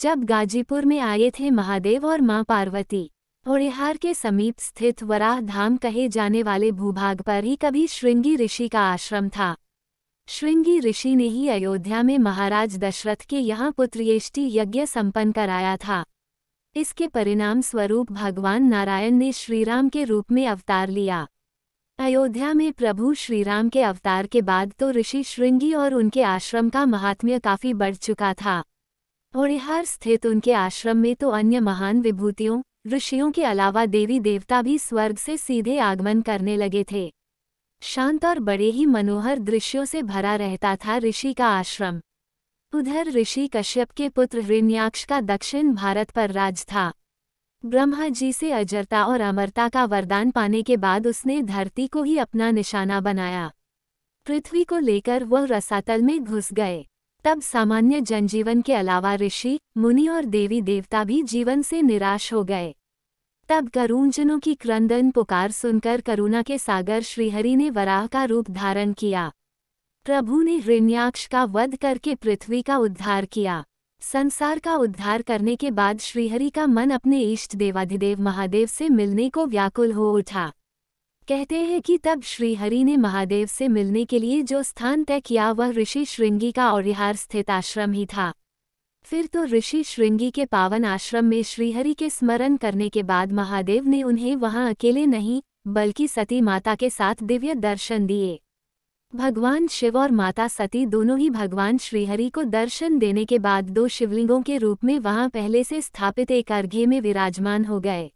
जब गाजीपुर में आए थे महादेव और मां पार्वती होड़िहार के समीप स्थित वराह धाम कहे जाने वाले भूभाग पर ही कभी श्रृंगी ऋषि का आश्रम था श्रृंगी ऋषि ने ही अयोध्या में महाराज दशरथ के यहाँ पुत्रयेष्टि यज्ञ संपन्न कराया था इसके परिणाम स्वरूप भगवान नारायण ने श्रीराम के रूप में अवतार लिया अयोध्या में प्रभु श्रीराम के अवतार के बाद तो ऋषि श्रृंगी और उनके आश्रम का महात्म्य काफी बढ़ चुका था ओढ़िहार स्थित उनके आश्रम में तो अन्य महान विभूतियों ऋषियों के अलावा देवी देवता भी स्वर्ग से सीधे आगमन करने लगे थे शांत और बड़े ही मनोहर दृश्यों से भरा रहता था ऋषि का आश्रम उधर ऋषि कश्यप के पुत्र हृण्याक्ष का दक्षिण भारत पर राज था ब्रह्मा जी से अजरता और अमरता का वरदान पाने के बाद उसने धरती को ही अपना निशाना बनाया पृथ्वी को लेकर वह रसातल में घुस गए तब सामान्य जनजीवन के अलावा ऋषि मुनि और देवी देवता भी जीवन से निराश हो गए तब करूणजनों की क्रंदन पुकार सुनकर करुणा के सागर श्रीहरि ने वराह का रूप धारण किया प्रभु ने हृण्याक्ष का वध करके पृथ्वी का उद्धार किया संसार का उद्धार करने के बाद श्रीहरि का मन अपने इष्ट देवाधिदेव महादेव से मिलने को व्याकुल हो उठा कहते हैं कि तब श्रीहरि ने महादेव से मिलने के लिए जो स्थान तय किया वह ऋषि श्रृंगी का औरिहार स्थित आश्रम ही था फिर तो ऋषि श्रृंगी के पावन आश्रम में श्रीहरि के स्मरण करने के बाद महादेव ने उन्हें वहां अकेले नहीं बल्कि सती माता के साथ दिव्य दर्शन दिए भगवान शिव और माता सती दोनों ही भगवान श्रीहरि को दर्शन देने के बाद दो शिवलिंगों के रूप में वहां पहले से स्थापित एक अर्घे में विराजमान हो गए